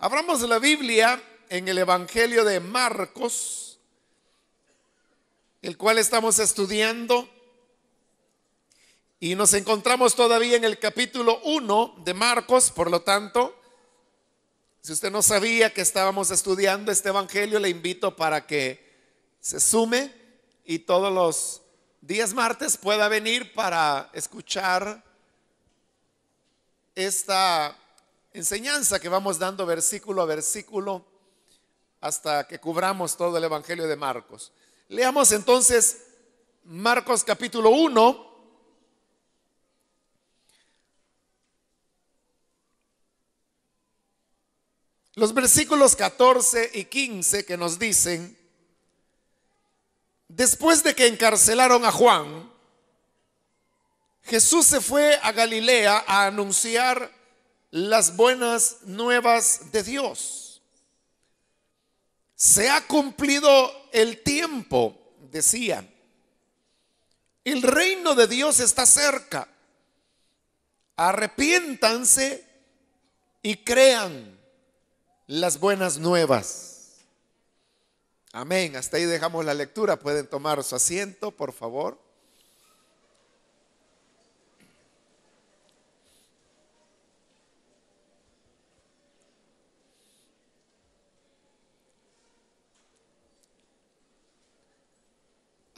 Hablamos de la Biblia en el Evangelio de Marcos, el cual estamos estudiando, y nos encontramos todavía en el capítulo 1 de Marcos, por lo tanto, si usted no sabía que estábamos estudiando este Evangelio, le invito para que se sume y todos los días martes pueda venir para escuchar esta enseñanza que vamos dando versículo a versículo hasta que cubramos todo el Evangelio de Marcos. Leamos entonces Marcos capítulo 1. Los versículos 14 y 15 que nos dicen, después de que encarcelaron a Juan, Jesús se fue a Galilea a anunciar las buenas nuevas de Dios. Se ha cumplido el tiempo, decían El reino de Dios está cerca. Arrepiéntanse y crean las buenas nuevas. Amén. Hasta ahí dejamos la lectura. Pueden tomar su asiento, por favor.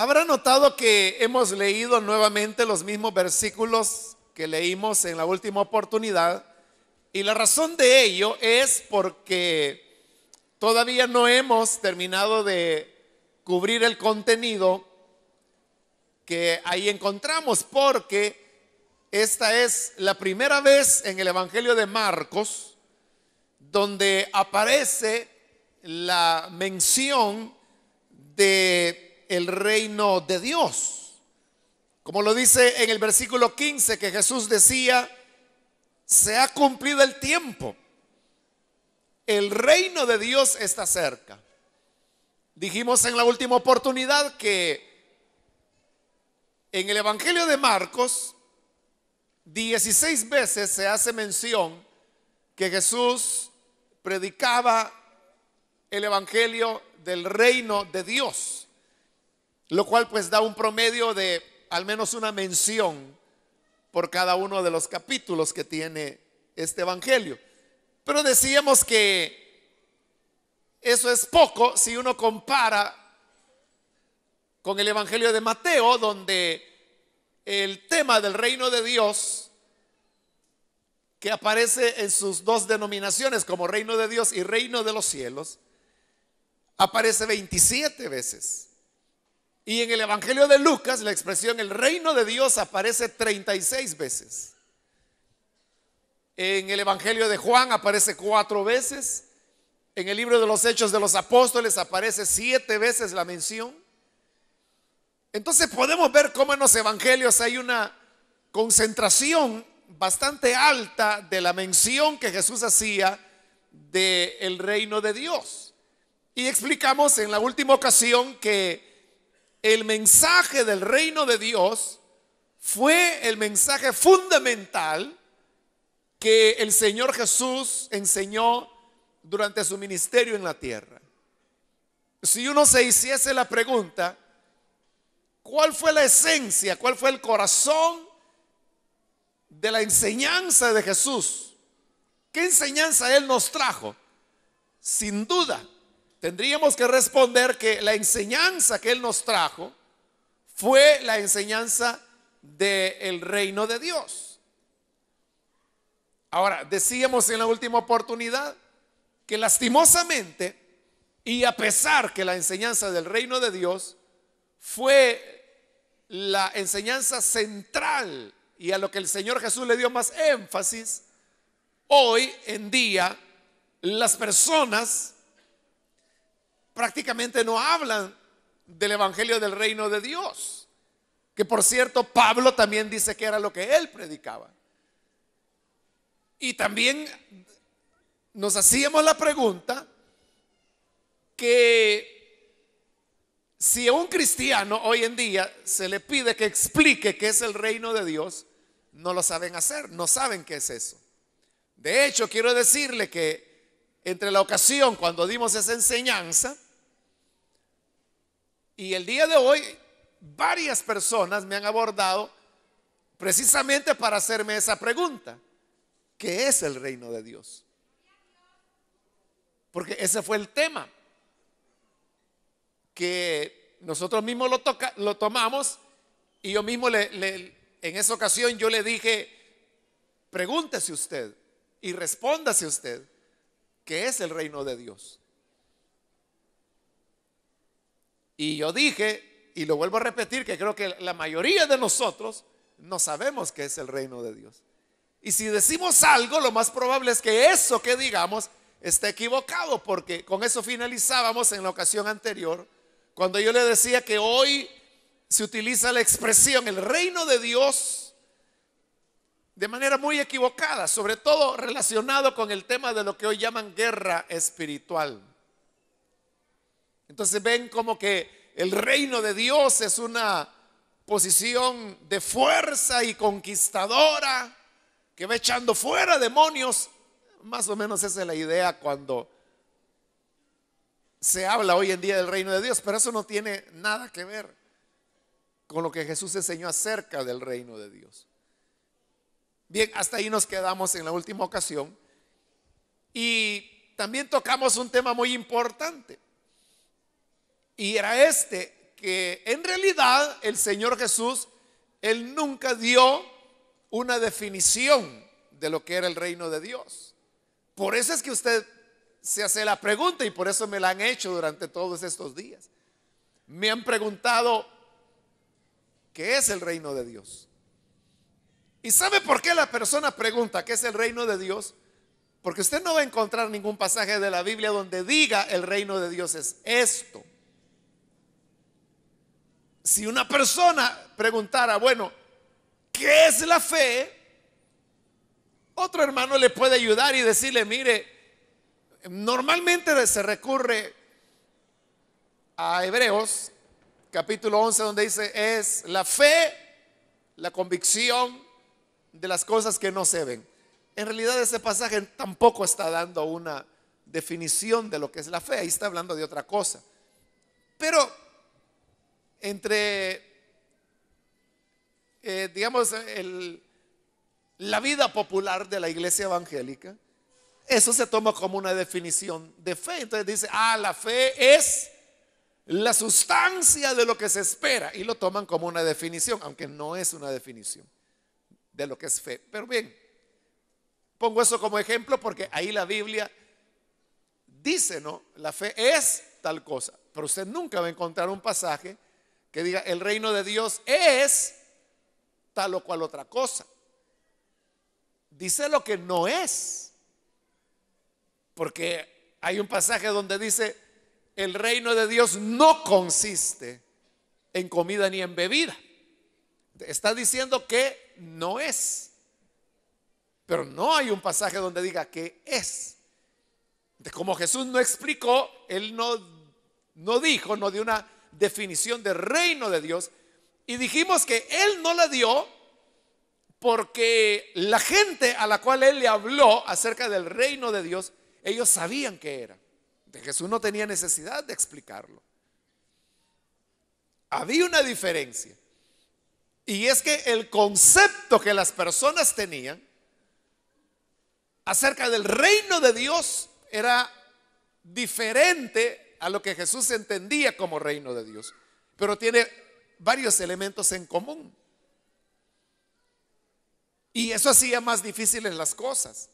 Habrá notado que hemos leído nuevamente los mismos versículos que leímos en la última oportunidad y la razón de ello es porque todavía no hemos terminado de cubrir el contenido que ahí encontramos porque esta es la primera vez en el Evangelio de Marcos donde aparece la mención de el reino de Dios. Como lo dice en el versículo 15 que Jesús decía, se ha cumplido el tiempo. El reino de Dios está cerca. Dijimos en la última oportunidad que en el Evangelio de Marcos 16 veces se hace mención que Jesús predicaba el Evangelio del reino de Dios lo cual pues da un promedio de al menos una mención por cada uno de los capítulos que tiene este Evangelio. Pero decíamos que eso es poco si uno compara con el Evangelio de Mateo, donde el tema del reino de Dios, que aparece en sus dos denominaciones como reino de Dios y reino de los cielos, aparece 27 veces. Y en el Evangelio de Lucas la expresión el reino de Dios aparece 36 veces. En el Evangelio de Juan aparece cuatro veces. En el libro de los Hechos de los Apóstoles aparece siete veces la mención. Entonces podemos ver cómo en los Evangelios hay una concentración bastante alta de la mención que Jesús hacía del el reino de Dios. Y explicamos en la última ocasión que el mensaje del reino de Dios fue el mensaje fundamental que el Señor Jesús enseñó durante su ministerio en la tierra. Si uno se hiciese la pregunta, ¿cuál fue la esencia, cuál fue el corazón de la enseñanza de Jesús? ¿Qué enseñanza Él nos trajo? Sin duda, tendríamos que responder que la enseñanza que Él nos trajo fue la enseñanza del reino de Dios. Ahora, decíamos en la última oportunidad que lastimosamente, y a pesar que la enseñanza del reino de Dios fue la enseñanza central y a lo que el Señor Jesús le dio más énfasis, hoy en día las personas prácticamente no hablan del Evangelio del Reino de Dios. Que por cierto, Pablo también dice que era lo que él predicaba. Y también nos hacíamos la pregunta que si a un cristiano hoy en día se le pide que explique qué es el reino de Dios, no lo saben hacer, no saben qué es eso. De hecho, quiero decirle que entre la ocasión cuando dimos esa enseñanza y el día de hoy, varias personas me han abordado precisamente para hacerme esa pregunta. ¿Qué es el reino de Dios? Porque ese fue el tema que nosotros mismos lo, toca, lo tomamos y yo mismo en esa ocasión yo le dije, pregúntese usted y respóndase usted que es el reino de Dios. Y yo dije, y lo vuelvo a repetir, que creo que la mayoría de nosotros no sabemos qué es el reino de Dios. Y si decimos algo, lo más probable es que eso que digamos esté equivocado, porque con eso finalizábamos en la ocasión anterior, cuando yo le decía que hoy se utiliza la expresión el reino de Dios de manera muy equivocada, sobre todo relacionado con el tema de lo que hoy llaman guerra espiritual. Entonces ven como que el reino de Dios es una posición de fuerza y conquistadora que va echando fuera demonios. Más o menos esa es la idea cuando se habla hoy en día del reino de Dios, pero eso no tiene nada que ver con lo que Jesús enseñó acerca del reino de Dios. Bien, hasta ahí nos quedamos en la última ocasión. Y también tocamos un tema muy importante. Y era este, que en realidad el Señor Jesús, Él nunca dio una definición de lo que era el reino de Dios. Por eso es que usted se hace la pregunta y por eso me la han hecho durante todos estos días. Me han preguntado, ¿qué es el reino de Dios? ¿Y sabe por qué la persona pregunta qué es el reino de Dios? Porque usted no va a encontrar ningún pasaje de la Biblia donde diga el reino de Dios es esto. Si una persona preguntara, bueno, ¿qué es la fe? Otro hermano le puede ayudar y decirle, mire, normalmente se recurre a Hebreos capítulo 11 donde dice, es la fe, la convicción, de las cosas que no se ven. En realidad ese pasaje tampoco está dando una definición de lo que es la fe, ahí está hablando de otra cosa. Pero entre, eh, digamos, la vida popular de la iglesia evangélica, eso se toma como una definición de fe. Entonces dice, ah, la fe es la sustancia de lo que se espera. Y lo toman como una definición, aunque no es una definición de lo que es fe. Pero bien, pongo eso como ejemplo porque ahí la Biblia dice, ¿no? La fe es tal cosa. Pero usted nunca va a encontrar un pasaje que diga, el reino de Dios es tal o cual otra cosa. Dice lo que no es. Porque hay un pasaje donde dice, el reino de Dios no consiste en comida ni en bebida. Está diciendo que no es. Pero no hay un pasaje donde diga que es. de como Jesús no explicó, él no, no dijo, no dio una definición de reino de Dios. Y dijimos que él no la dio porque la gente a la cual él le habló acerca del reino de Dios, ellos sabían que era. De Jesús no tenía necesidad de explicarlo. Había una diferencia. Y es que el concepto que las personas tenían acerca del reino de Dios era diferente a lo que Jesús entendía como reino de Dios, pero tiene varios elementos en común. Y eso hacía más difíciles las cosas.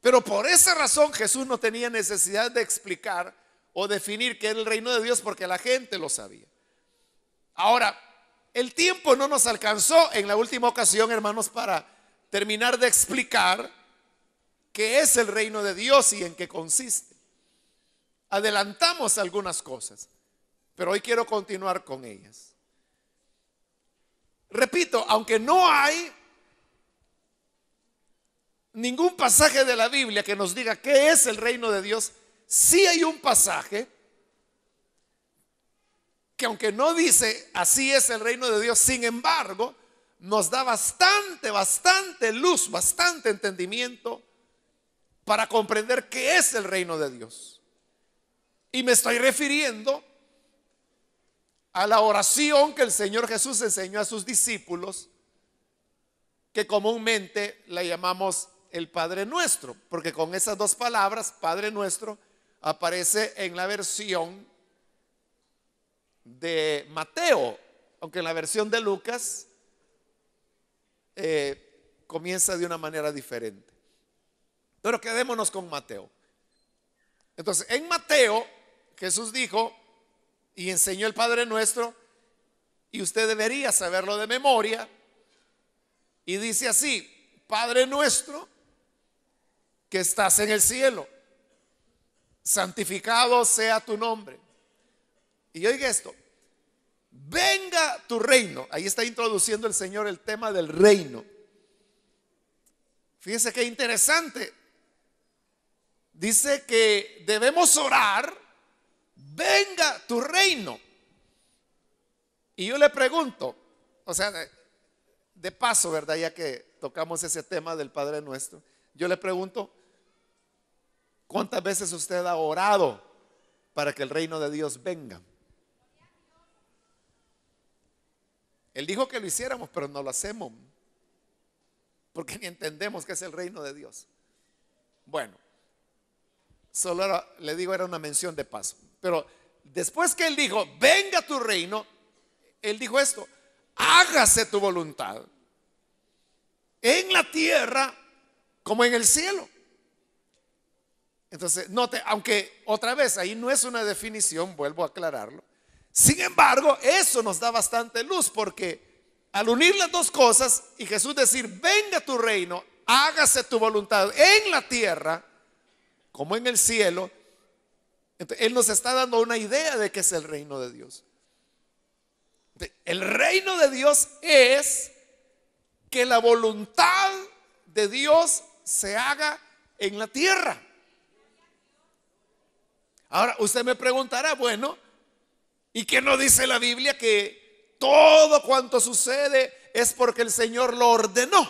Pero por esa razón Jesús no tenía necesidad de explicar o definir qué era el reino de Dios porque la gente lo sabía. Ahora, el tiempo no nos alcanzó en la última ocasión, hermanos, para terminar de explicar qué es el reino de Dios y en qué consiste. Adelantamos algunas cosas, pero hoy quiero continuar con ellas. Repito, aunque no hay ningún pasaje de la Biblia que nos diga qué es el reino de Dios, sí hay un pasaje que aunque no dice así es el reino de Dios, sin embargo, nos da bastante, bastante luz, bastante entendimiento para comprender qué es el reino de Dios. Y me estoy refiriendo a la oración que el Señor Jesús enseñó a sus discípulos, que comúnmente la llamamos el Padre Nuestro, porque con esas dos palabras, Padre Nuestro, aparece en la versión de Mateo, aunque en la versión de Lucas eh, comienza de una manera diferente. Pero quedémonos con Mateo. Entonces, en Mateo, Jesús dijo y enseñó el Padre Nuestro, y usted debería saberlo de memoria, y dice así, Padre Nuestro, que estás en el cielo, santificado sea tu nombre y oiga esto, venga tu reino. Ahí está introduciendo el Señor el tema del reino. Fíjense qué interesante. Dice que debemos orar, venga tu reino. Y yo le pregunto, o sea, de paso, ¿verdad? Ya que tocamos ese tema del Padre nuestro, yo le pregunto, ¿cuántas veces usted ha orado para que el reino de Dios venga? Él dijo que lo hiciéramos, pero no lo hacemos. Porque ni entendemos que es el reino de Dios. Bueno, solo le digo, era una mención de paso. Pero después que él dijo, venga tu reino, él dijo esto, hágase tu voluntad. En la tierra como en el cielo. Entonces, note, aunque otra vez ahí no es una definición, vuelvo a aclararlo, sin embargo, eso nos da bastante luz porque al unir las dos cosas y Jesús decir, venga tu reino, hágase tu voluntad en la tierra como en el cielo, Él nos está dando una idea de que es el reino de Dios. El reino de Dios es que la voluntad de Dios se haga en la tierra. Ahora, usted me preguntará, bueno, ¿Y qué no dice la Biblia que todo cuanto sucede es porque el Señor lo ordenó?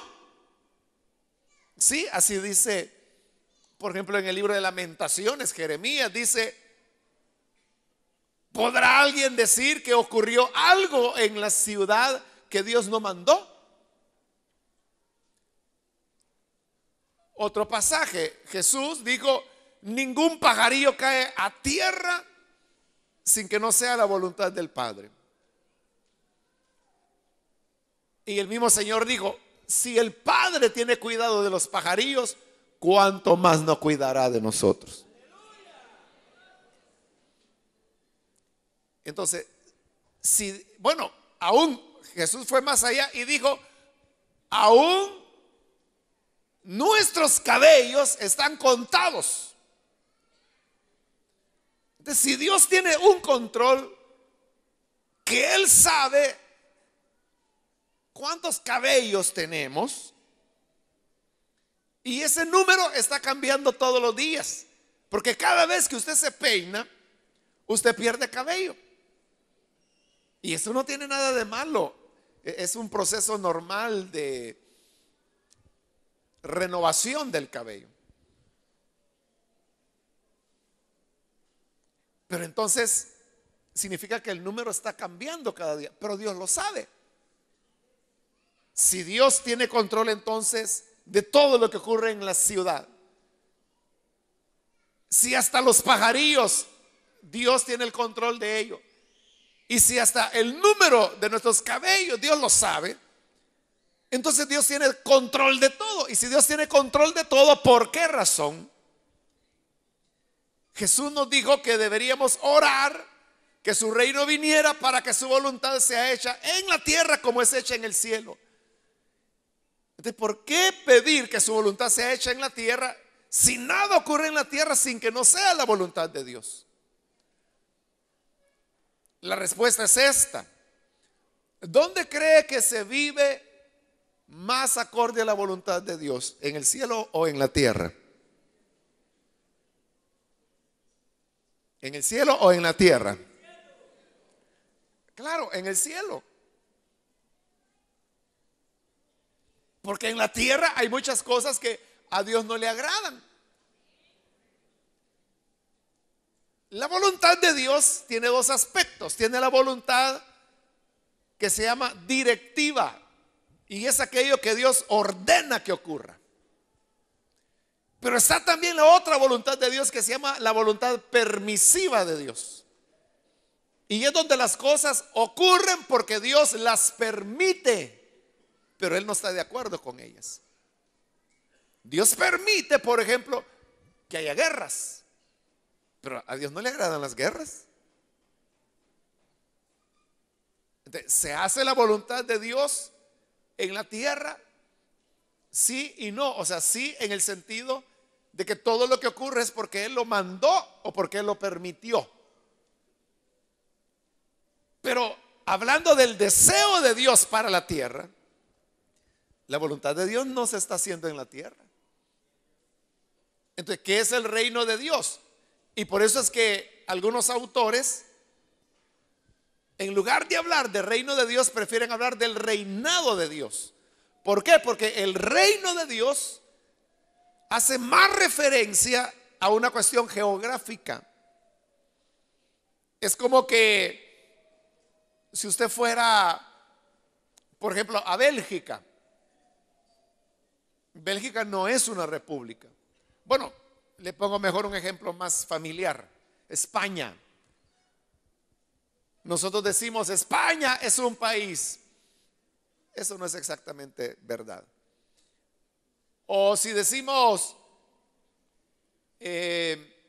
Sí, así dice, por ejemplo, en el libro de lamentaciones, Jeremías dice, ¿podrá alguien decir que ocurrió algo en la ciudad que Dios no mandó? Otro pasaje, Jesús dijo, ningún pajarillo cae a tierra sin que no sea la voluntad del Padre. Y el mismo Señor dijo, si el Padre tiene cuidado de los pajarillos, cuánto más no cuidará de nosotros. Entonces, si, bueno, aún Jesús fue más allá y dijo, aún nuestros cabellos están contados si Dios tiene un control que Él sabe cuántos cabellos tenemos, y ese número está cambiando todos los días, porque cada vez que usted se peina, usted pierde cabello. Y eso no tiene nada de malo, e-, es un proceso normal de renovación del cabello. Pero entonces significa que el número está cambiando cada día, pero Dios lo sabe. Si Dios tiene control entonces de todo lo que ocurre en la ciudad, si hasta los pajarillos Dios tiene el control de ello, y si hasta el número de nuestros cabellos Dios lo sabe, entonces Dios tiene control de todo. Y si Dios tiene control de todo, ¿por qué razón Jesús nos dijo que deberíamos orar, que su reino viniera para que su voluntad sea hecha en la tierra como es hecha en el cielo. Entonces, ¿por qué pedir que su voluntad sea hecha en la tierra si nada ocurre en la tierra sin que no sea la voluntad de Dios? La respuesta es esta. ¿Dónde cree que se vive más acorde a la voluntad de Dios? ¿En el cielo o en la tierra? ¿En el cielo o en la tierra? Claro, en el cielo. Porque en la tierra hay muchas cosas que a Dios no le agradan. La voluntad de Dios tiene dos aspectos. Tiene la voluntad que se llama directiva y es aquello que Dios ordena que ocurra. Pero está también la otra voluntad de Dios que se llama la voluntad permisiva de Dios. Y es donde las cosas ocurren porque Dios las permite, pero Él no está de acuerdo con ellas. Dios permite, por ejemplo, que haya guerras, pero a Dios no le agradan las guerras. se hace la voluntad de Dios en la tierra sí y no. O sea, sí en el sentido de que todo lo que ocurre es porque Él lo mandó o porque Él lo permitió. Pero hablando del deseo de Dios para la tierra, la voluntad de Dios no se está haciendo en la tierra. Entonces, ¿qué es el reino de Dios? Y por eso es que algunos autores, en lugar de hablar del reino de Dios, prefieren hablar del reinado de Dios. ¿Por qué? Porque el reino de Dios hace más referencia a una cuestión geográfica. Es como que si usted fuera, por ejemplo, a Bélgica, Bélgica no es una república. Bueno, le pongo mejor un ejemplo más familiar, España. Nosotros decimos España es un país, eso no es exactamente verdad. O si decimos, eh,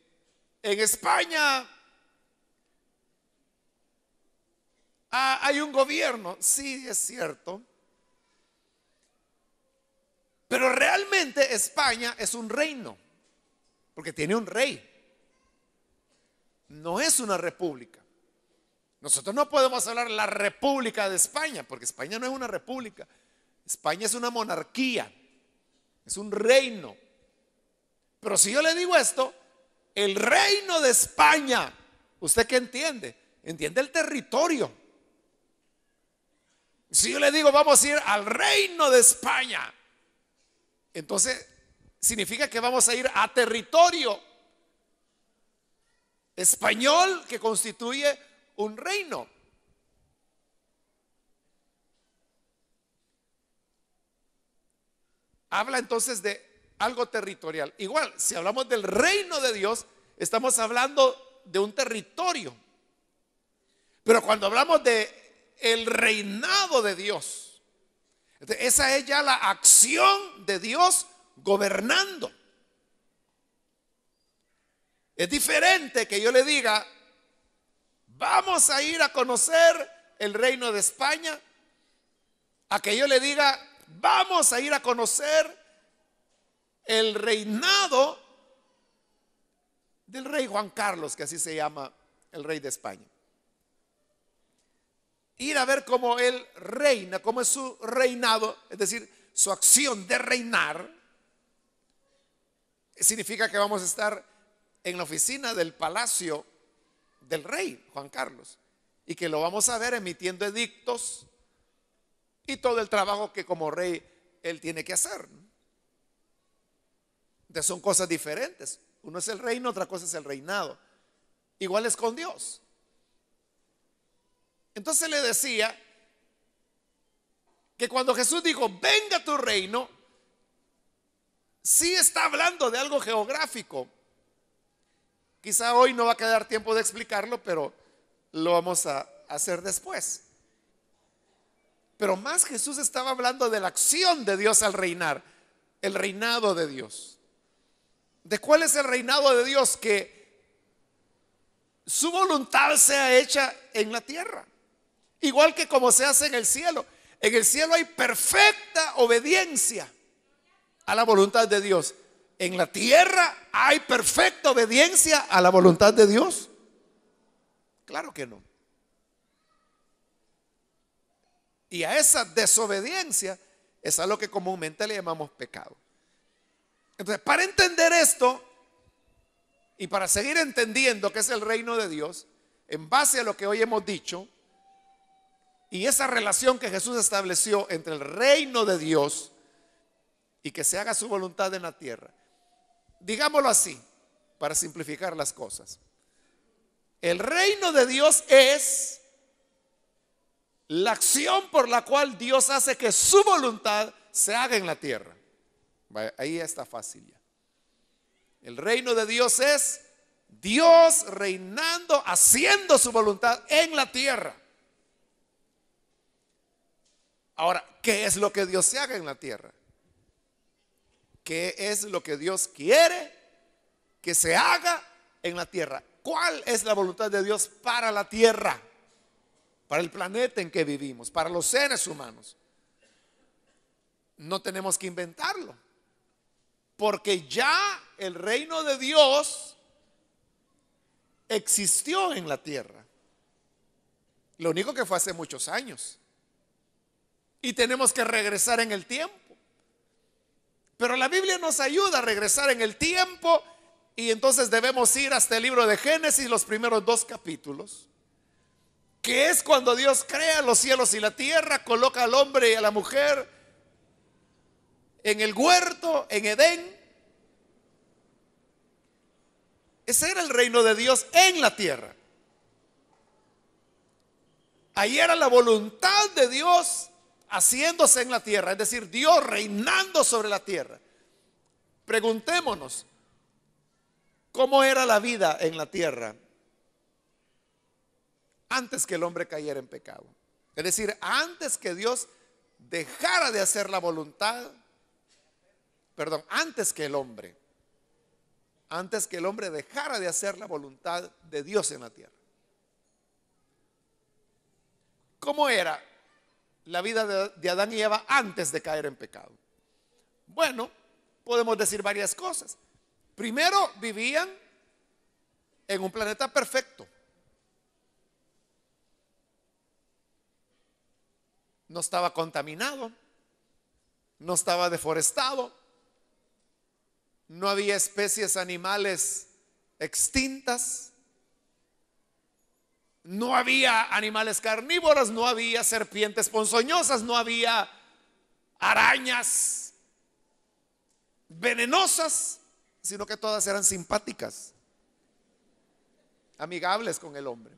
en España ah, hay un gobierno, sí es cierto, pero realmente España es un reino, porque tiene un rey, no es una república. Nosotros no podemos hablar la República de España, porque España no es una república. España es una monarquía, es un reino. Pero si yo le digo esto, el reino de España, ¿usted qué entiende? Entiende el territorio. Si yo le digo, vamos a ir al reino de España, entonces significa que vamos a ir a territorio español que constituye un reino. Habla entonces de algo territorial. Igual, si hablamos del reino de Dios, estamos hablando de un territorio. Pero cuando hablamos de el reinado de Dios, esa es ya la acción de Dios gobernando. Es diferente que yo le diga, vamos a ir a conocer el reino de España, a que yo le diga, vamos a ir a conocer el reinado del rey Juan Carlos, que así se llama el rey de España. Ir a ver cómo él reina, cómo es su reinado, es decir, su acción de reinar, significa que vamos a estar en la oficina del palacio del rey Juan Carlos y que lo vamos a ver emitiendo edictos y todo el trabajo que como rey él tiene que hacer. Entonces son cosas diferentes. Uno es el reino, otra cosa es el reinado. Igual es con Dios. Entonces le decía que cuando Jesús dijo, venga tu reino, sí está hablando de algo geográfico, Quizá hoy no va a quedar tiempo de explicarlo, pero lo vamos a hacer después. Pero más Jesús estaba hablando de la acción de Dios al reinar, el reinado de Dios. ¿De cuál es el reinado de Dios? Que su voluntad sea hecha en la tierra, igual que como se hace en el cielo. En el cielo hay perfecta obediencia a la voluntad de Dios en la tierra hay perfecta obediencia a la voluntad de Dios? Claro que no. Y a esa desobediencia es a lo que comúnmente le llamamos pecado. Entonces, para entender esto y para seguir entendiendo que es el reino de Dios, en base a lo que hoy hemos dicho, y esa relación que Jesús estableció entre el reino de Dios y que se haga su voluntad en la tierra, Digámoslo así, para simplificar las cosas. El reino de Dios es la acción por la cual Dios hace que su voluntad se haga en la tierra. Ahí está fácil ya. El reino de Dios es Dios reinando, haciendo su voluntad en la tierra. Ahora, ¿qué es lo que Dios se haga en la tierra? qué es lo que Dios quiere que se haga en la tierra. ¿Cuál es la voluntad de Dios para la tierra? Para el planeta en que vivimos, para los seres humanos. No tenemos que inventarlo. Porque ya el reino de Dios existió en la tierra. Lo único que fue hace muchos años. Y tenemos que regresar en el tiempo. Pero la Biblia nos ayuda a regresar en el tiempo y entonces debemos ir hasta el libro de Génesis, los primeros dos capítulos, que es cuando Dios crea los cielos y la tierra, coloca al hombre y a la mujer en el huerto, en Edén. Ese era el reino de Dios en la tierra. Ahí era la voluntad de Dios haciéndose en la tierra, es decir, Dios reinando sobre la tierra. Preguntémonos, ¿cómo era la vida en la tierra antes que el hombre cayera en pecado? Es decir, antes que Dios dejara de hacer la voluntad, perdón, antes que el hombre, antes que el hombre dejara de hacer la voluntad de Dios en la tierra. ¿Cómo era la vida de, Adán y Eva antes de caer en pecado? Bueno, podemos decir varias cosas. Primero, vivían en un planeta perfecto. No estaba contaminado, no estaba deforestado, no había especies animales extintas, no había animales carnívoros, no había serpientes ponzoñosas, no había arañas venenosas, sino que todas eran simpáticas, amigables con el hombre.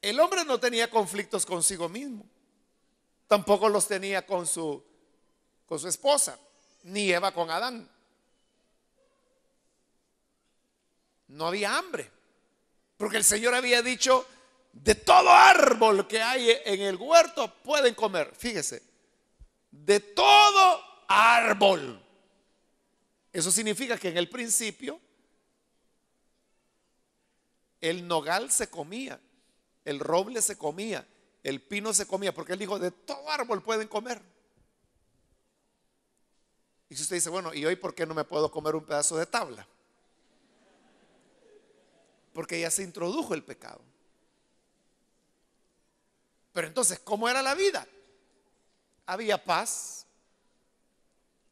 El hombre no tenía conflictos consigo mismo, tampoco los tenía con su, con su esposa, ni Eva con Adán. no había hambre. Porque el Señor había dicho, de todo árbol que hay en el huerto pueden comer. Fíjese, de todo árbol. Eso significa que en el principio el nogal se comía, el roble se comía, el pino se comía, porque él dijo, de todo árbol pueden comer. Y si usted dice, bueno, ¿y hoy por qué no me puedo comer un pedazo de tabla? porque ya se introdujo el pecado. Pero entonces, ¿cómo era la vida? Había paz,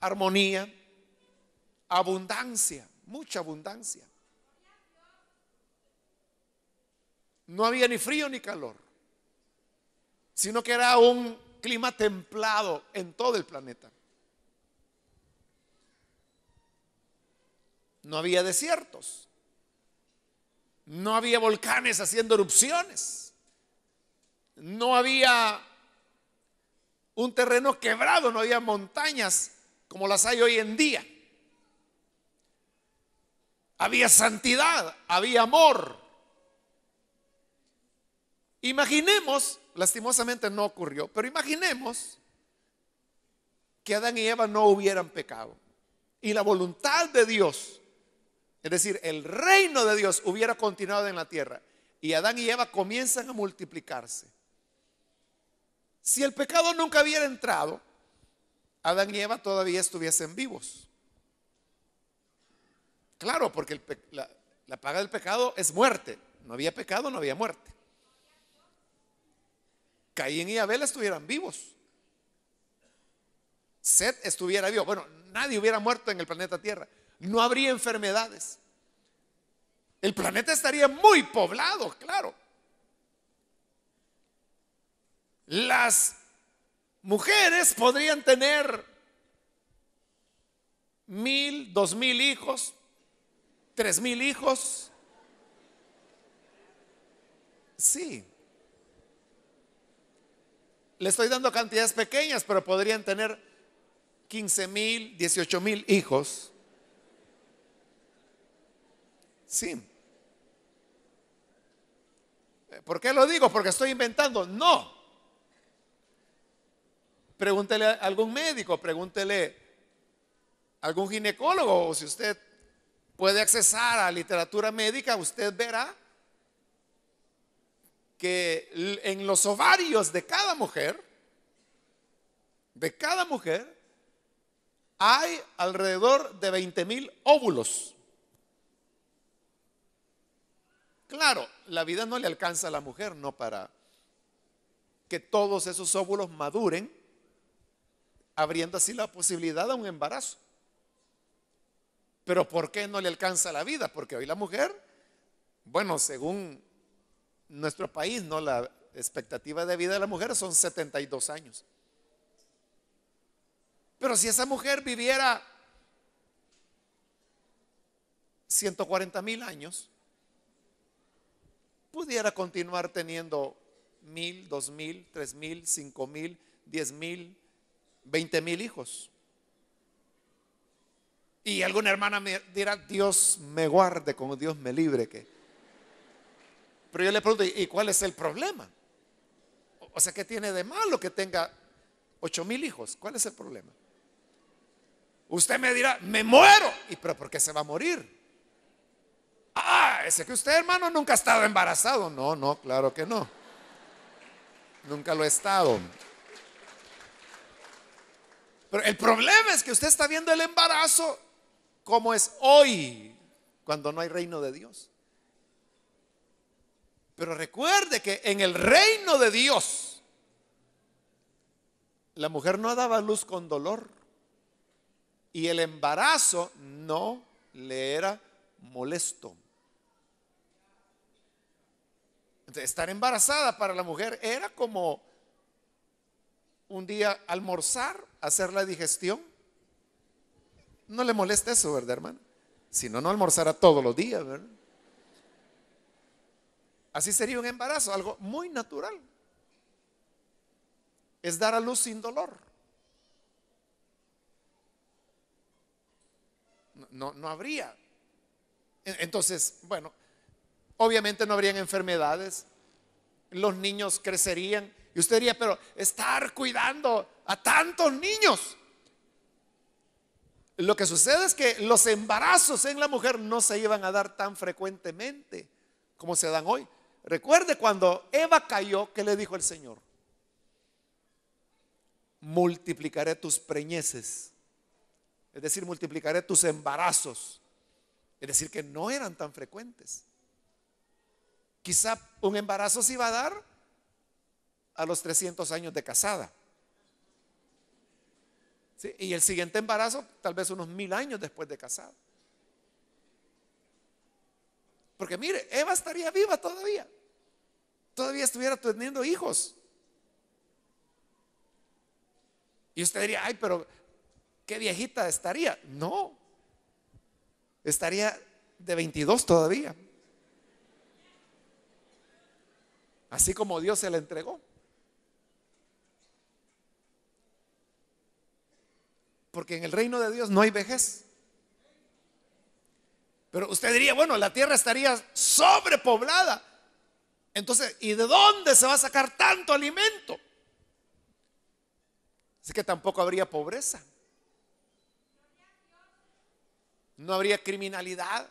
armonía, abundancia, mucha abundancia. No había ni frío ni calor, sino que era un clima templado en todo el planeta. No había desiertos. No había volcanes haciendo erupciones. No había un terreno quebrado, no había montañas como las hay hoy en día. Había santidad, había amor. Imaginemos, lastimosamente no ocurrió, pero imaginemos que Adán y Eva no hubieran pecado. Y la voluntad de Dios es decir, el reino de Dios hubiera continuado en la tierra y Adán y Eva comienzan a multiplicarse. Si el pecado nunca hubiera entrado, Adán y Eva todavía estuviesen vivos. Claro, porque la, la paga del pecado es muerte. No había pecado, no había muerte. Caín y Abel estuvieran vivos. Seth estuviera vivo. Bueno, nadie hubiera muerto en el planeta Tierra no habría enfermedades. El planeta estaría muy poblado, claro. Las mujeres podrían tener mil, dos mil hijos, tres mil hijos. Sí. Le estoy dando cantidades pequeñas, pero podrían tener Quince mil, dieciocho mil hijos. Sí. Eh, ¿Por qué lo digo? Porque estoy inventando. No. Pregúntele a algún médico, pregúntele a algún ginecólogo, o si usted puede accesar a literatura médica, usted verá que en los ovarios de cada mujer, de cada mujer, hay alrededor de 20 mil óvulos. Claro, la vida no le alcanza a la mujer, no para que todos esos óvulos maduren, abriendo así la posibilidad a un embarazo. Pero ¿por qué no le alcanza la vida? Porque hoy la mujer, bueno, según nuestro país, no la expectativa de vida de la mujer son 72 años. Pero si esa mujer viviera 140 mil años, pudiera continuar teniendo mil, dos mil, tres mil, cinco mil, diez mil, veinte mil hijos. Y alguna hermana me dirá, Dios me guarde, como Dios me libre. Pero yo le pregunto, ¿y cuál es el problema? O sea, ¿qué tiene de malo que tenga ocho mil hijos? ¿Cuál es el problema? Usted me dirá, me muero. ¿Y pero por qué se va a morir? parece que usted, hermano, nunca ha estado embarazado. No, no, claro que no. Nunca lo he estado. Pero el problema es que usted está viendo el embarazo como es hoy, cuando no hay reino de Dios. Pero recuerde que en el reino de Dios, la mujer no daba luz con dolor y el embarazo no le era molesto. Estar embarazada para la mujer era como un día almorzar, hacer la digestión. No le molesta eso, ¿verdad, hermano? Si no, no almorzara todos los días, ¿verdad? Así sería un embarazo, algo muy natural. Es dar a luz sin dolor. No, no habría. Entonces, bueno, Obviamente no habrían enfermedades, los niños crecerían. Y usted diría, pero estar cuidando a tantos niños. Lo que sucede es que los embarazos en la mujer no se iban a dar tan frecuentemente como se dan hoy. Recuerde cuando Eva cayó, ¿qué le dijo el Señor? Multiplicaré tus preñeces, es decir, multiplicaré tus embarazos. Es decir, que no eran tan frecuentes. Quizá un embarazo se iba a dar a los 300 años de casada. Y el siguiente embarazo tal vez unos mil años después de casada. Porque mire, Eva estaría viva todavía. Todavía estuviera teniendo hijos. Y usted diría, ay, pero qué viejita estaría. No, estaría de 22 todavía. así como Dios se la entregó. Porque en el reino de Dios no hay vejez. Pero usted diría, bueno, la tierra estaría sobrepoblada. Entonces, ¿y de dónde se va a sacar tanto alimento? Así que tampoco habría pobreza. No habría criminalidad.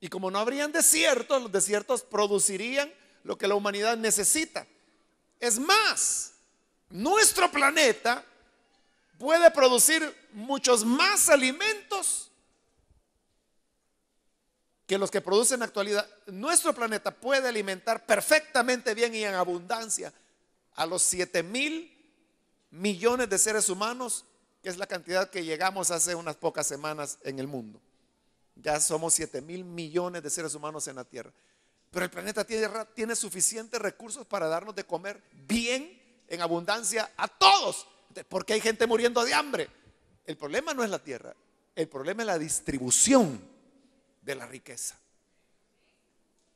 Y como no habrían desiertos, los desiertos producirían lo que la humanidad necesita. Es más, nuestro planeta puede producir muchos más alimentos que los que produce en la actualidad. Nuestro planeta puede alimentar perfectamente bien y en abundancia a los 7 mil millones de seres humanos, que es la cantidad que llegamos hace unas pocas semanas en el mundo. Ya somos 7 mil millones de seres humanos en la Tierra. Pero el planeta Tierra tiene suficientes recursos para darnos de comer bien, en abundancia, a todos. Porque hay gente muriendo de hambre. El problema no es la Tierra, el problema es la distribución de la riqueza.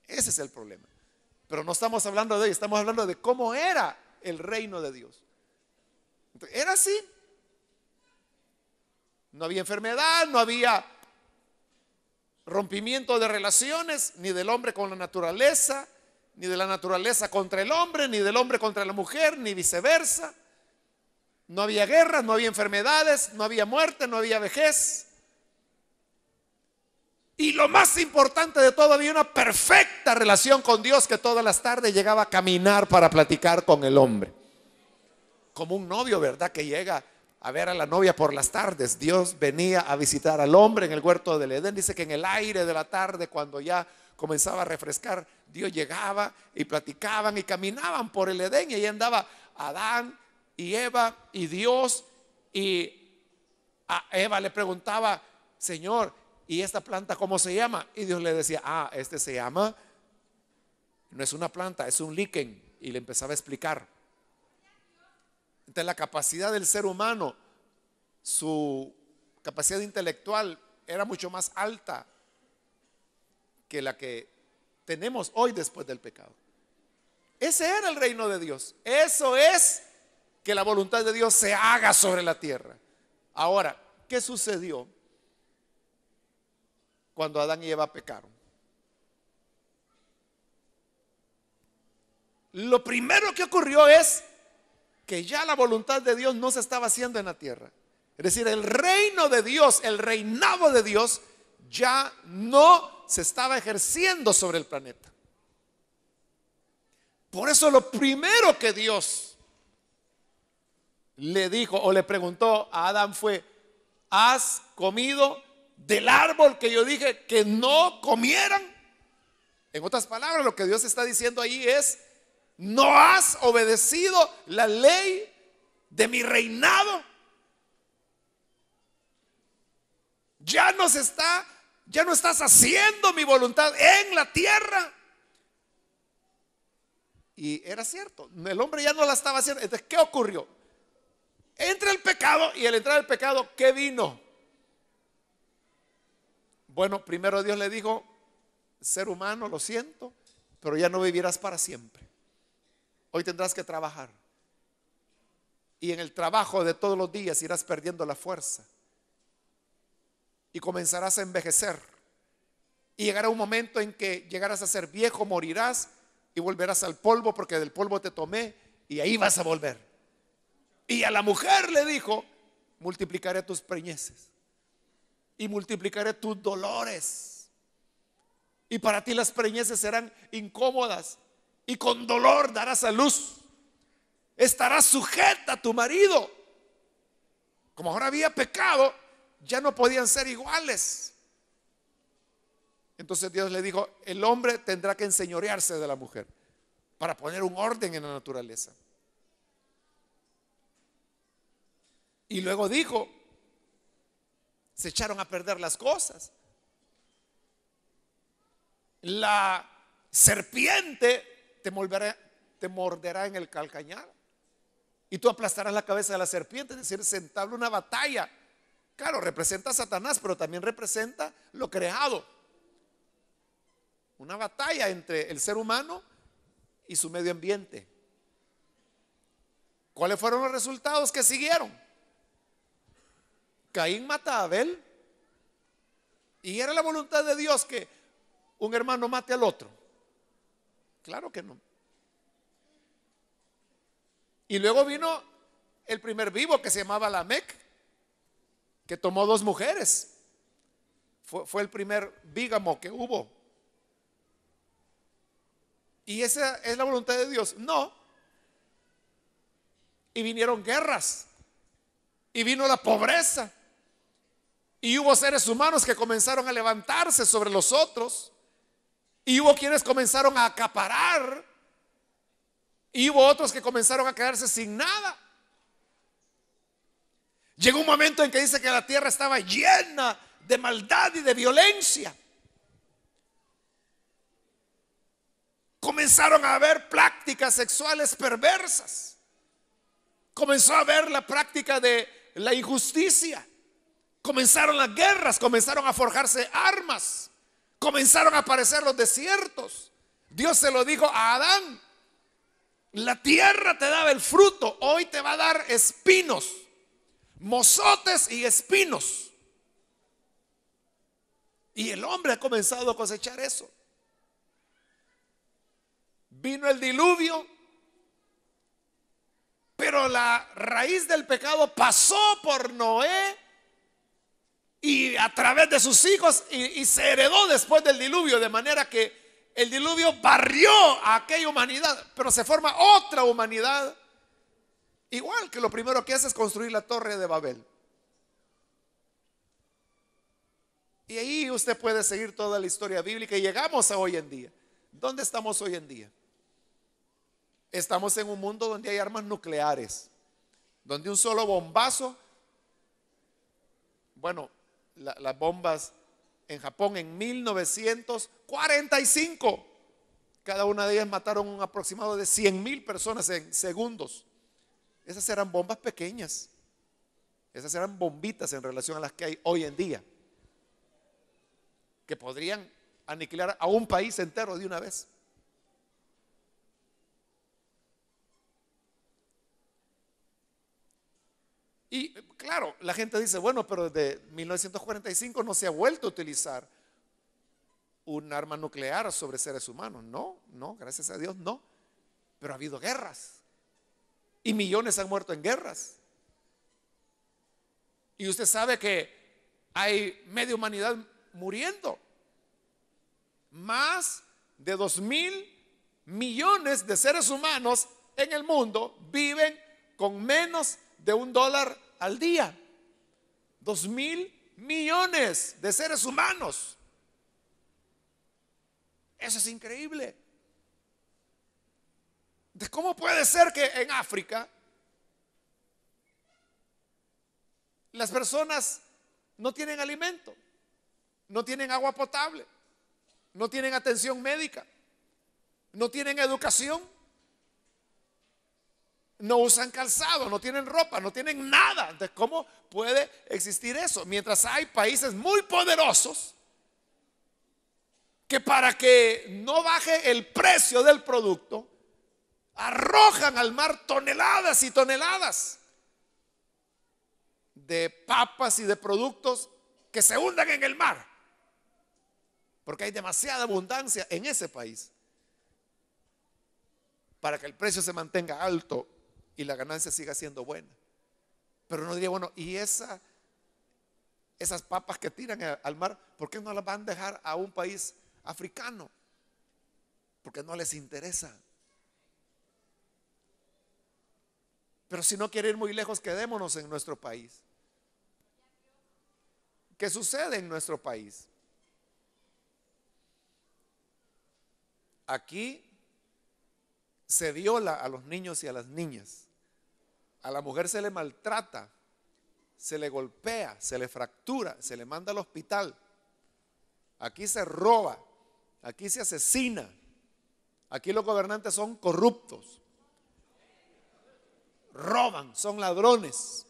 Ese es el problema. Pero no estamos hablando de hoy, estamos hablando de cómo era el reino de Dios. Era así. No había enfermedad, no había rompimiento de relaciones, ni del hombre con la naturaleza, ni de la naturaleza contra el hombre, ni del hombre contra la mujer, ni viceversa. No había guerras, no había enfermedades, no había muerte, no había vejez. Y lo más importante de todo, había una perfecta relación con Dios que todas las tardes llegaba a caminar para platicar con el hombre. Como un novio, ¿verdad? Que llega a ver a la novia por las tardes. Dios venía a visitar al hombre en el huerto del Edén. Dice que en el aire de la tarde, cuando ya comenzaba a refrescar, Dios llegaba y platicaban y caminaban por el Edén. Y ahí andaba Adán y Eva y Dios. Y a Eva le preguntaba, Señor, ¿y esta planta cómo se llama? Y Dios le decía, ah, este se llama, no es una planta, es un líquen. Y le empezaba a explicar la capacidad del ser humano, su capacidad intelectual era mucho más alta que la que tenemos hoy después del pecado. Ese era el reino de Dios. Eso es que la voluntad de Dios se haga sobre la tierra. Ahora, ¿qué sucedió cuando Adán y Eva pecaron? Lo primero que ocurrió es que ya la voluntad de Dios no se estaba haciendo en la tierra. Es decir, el reino de Dios, el reinado de Dios, ya no se estaba ejerciendo sobre el planeta. Por eso lo primero que Dios le dijo o le preguntó a Adán fue, ¿has comido del árbol que yo dije que no comieran? En otras palabras, lo que Dios está diciendo ahí es, ¿No has obedecido la ley de mi reinado? Ya no se está, ya no estás haciendo mi voluntad en la tierra. Y era cierto, el hombre ya no la estaba haciendo. Entonces, ¿qué ocurrió? Entra el pecado y al entrar el pecado, ¿qué vino? Bueno, primero Dios le dijo, ser humano, lo siento, pero ya no vivirás para siempre. Hoy tendrás que trabajar. Y en el trabajo de todos los días irás perdiendo la fuerza. Y comenzarás a envejecer. Y llegará un momento en que llegarás a ser viejo, morirás y volverás al polvo porque del polvo te tomé y ahí vas a volver. Y a la mujer le dijo, multiplicaré tus preñeces y multiplicaré tus dolores. Y para ti las preñeces serán incómodas y con dolor darás a luz. Estarás sujeta a tu marido. Como ahora había pecado, ya no podían ser iguales. Entonces Dios le dijo, el hombre tendrá que enseñorearse de la mujer para poner un orden en la naturaleza. Y luego dijo, se echaron a perder las cosas. La serpiente te, morderá en el calcañar. Y tú aplastarás la cabeza de la serpiente, es decir, se entabla una batalla. Claro, representa a Satanás, pero también representa lo creado. Una batalla entre el ser humano y su medio ambiente. ¿Cuáles fueron los resultados que siguieron? Caín mata a Abel. Y era la voluntad de Dios que un hermano mate al otro. Claro que no. Y luego vino el primer vivo que se llamaba Lamec, que tomó dos mujeres. Fue, fue el primer bígamo que hubo. ¿Y esa es la voluntad de Dios? No. Y vinieron guerras. Y vino la pobreza. Y hubo seres humanos que comenzaron a levantarse sobre los otros. Y hubo quienes comenzaron a acaparar. Y hubo otros que comenzaron a quedarse sin nada. Llegó un momento en que dice que la tierra estaba llena de maldad y de violencia. Comenzaron a haber prácticas sexuales perversas. Comenzó a haber la práctica de la injusticia. Comenzaron las guerras, comenzaron a forjarse armas comenzaron a aparecer los desiertos. Dios se lo dijo a Adán. La tierra te daba el fruto, hoy te va a dar espinos, mozotes y espinos. Y el hombre ha comenzado a cosechar eso. Vino el diluvio, pero la raíz del pecado pasó por Noé y a través de sus hijos y, se heredó después del diluvio, de manera que el diluvio barrió a aquella humanidad, pero se forma otra humanidad, igual que lo primero que hace es construir la torre de Babel. Y ahí usted puede seguir toda la historia bíblica y llegamos a hoy en día. ¿Dónde estamos hoy en día? Estamos en un mundo donde hay armas nucleares, donde un solo bombazo, bueno, las bombas en Japón en 1945. Cada una de ellas mataron un aproximado de 100 mil personas en segundos. Esas eran bombas pequeñas. Esas eran bombitas en relación a las que hay hoy en día. Que podrían aniquilar a un país entero de una vez. Y claro, la gente dice, bueno, pero desde 1945 no se ha vuelto a utilizar un arma nuclear sobre seres humanos. No, no, gracias a Dios no. Pero ha habido guerras. Y millones han muerto en guerras. Y usted sabe que hay media humanidad muriendo. Más de 2 mil millones de seres humanos en el mundo viven con menos de un dólar al día. Dos mil millones de seres humanos. Eso es increíble. ¿Cómo puede ser que en África las personas no tienen alimento, no tienen agua potable, no tienen atención médica, no tienen educación? no usan calzado, no tienen ropa, no tienen nada. Entonces, ¿cómo puede existir eso? Mientras hay países muy poderosos que para que no baje el precio del producto, arrojan al mar toneladas y toneladas de papas y de productos que se hundan en el mar, porque hay demasiada abundancia en ese país para que el precio se mantenga alto y la ganancia siga siendo buena. Pero uno diría, bueno, ¿y esa, esas papas que tiran al mar, por qué no las van a dejar a un país africano? Porque no les interesa. Pero si no quiere ir muy lejos, quedémonos en nuestro país. ¿Qué sucede en nuestro país? Aquí se viola a los niños y a las niñas. A la mujer se le maltrata, se le golpea, se le fractura, se le manda al hospital. Aquí se roba, aquí se asesina, aquí los gobernantes son corruptos, roban, son ladrones,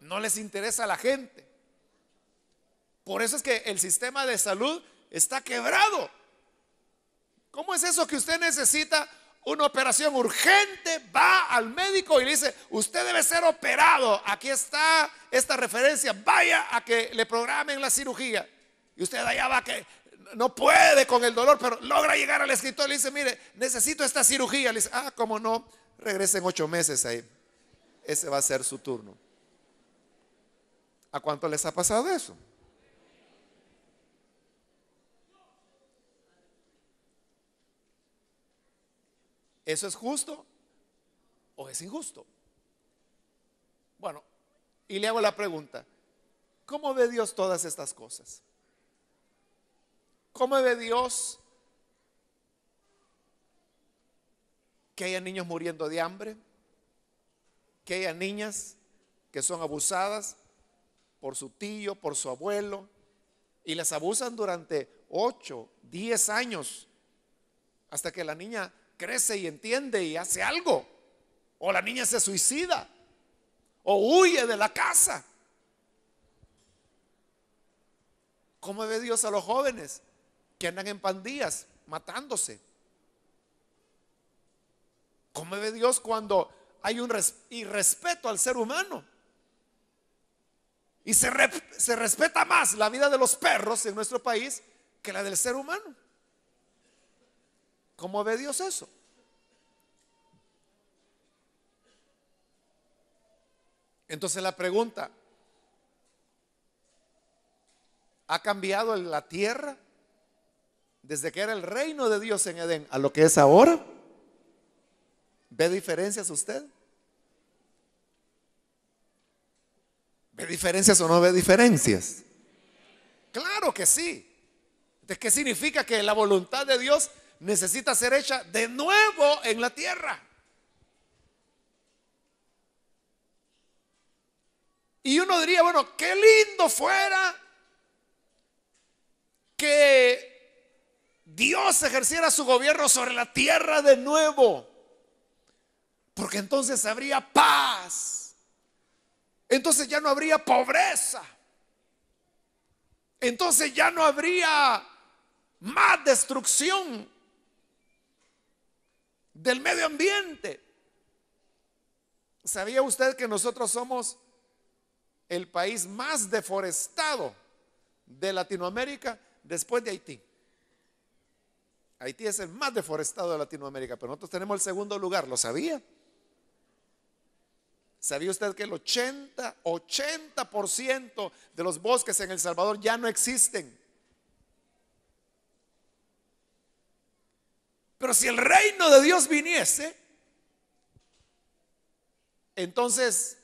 no les interesa a la gente. Por eso es que el sistema de salud está quebrado. ¿Cómo es eso que usted necesita una operación urgente, va al médico y le dice, usted debe ser operado, aquí está esta referencia, vaya a que le programen la cirugía. Y usted allá va que no puede con el dolor, pero logra llegar al escritor y le dice, mire, necesito esta cirugía. Le dice, ah, como no, regresen ocho meses ahí. Ese va a ser su turno. ¿A cuánto les ha pasado eso? ¿Eso es justo o es injusto? Bueno, y le hago la pregunta, ¿cómo ve Dios todas estas cosas? ¿Cómo ve Dios que haya niños muriendo de hambre? Que haya niñas que son abusadas por su tío, por su abuelo, y las abusan durante 8, 10 años, hasta que la niña crece y entiende y hace algo. O la niña se suicida. O huye de la casa. ¿Cómo ve Dios a los jóvenes que andan en pandillas matándose? ¿Cómo ve Dios cuando hay un irrespeto al ser humano? Y se, se respeta más la vida de los perros en nuestro país que la del ser humano. ¿Cómo ve Dios eso? Entonces la pregunta, ¿ha cambiado la tierra desde que era el reino de Dios en Edén a lo que es ahora? ¿Ve diferencias usted? ¿Ve diferencias o no ve diferencias? Claro que sí. ¿De qué significa que la voluntad de Dios necesita ser hecha de nuevo en la tierra. Y uno diría, bueno, qué lindo fuera que Dios ejerciera su gobierno sobre la tierra de nuevo. Porque entonces habría paz. Entonces ya no habría pobreza. Entonces ya no habría más destrucción del medio ambiente. ¿Sabía usted que nosotros somos el país más deforestado de Latinoamérica después de Haití? Haití es el más deforestado de Latinoamérica, pero nosotros tenemos el segundo lugar, ¿lo sabía? ¿Sabía usted que el 80, 80% de los bosques en El Salvador ya no existen? Pero si el reino de Dios viniese, entonces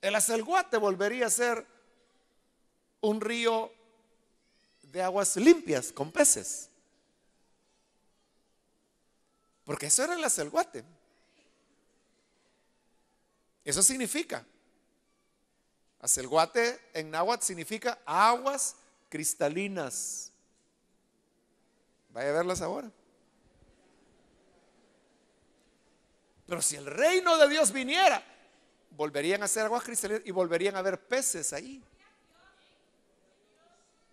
el acelguate volvería a ser un río de aguas limpias, con peces. Porque eso era el acelguate. Eso significa. Acelguate en náhuatl significa aguas cristalinas. Vaya a verlas ahora. Pero si el reino de Dios viniera, volverían a ser aguas cristalinas y volverían a haber peces ahí.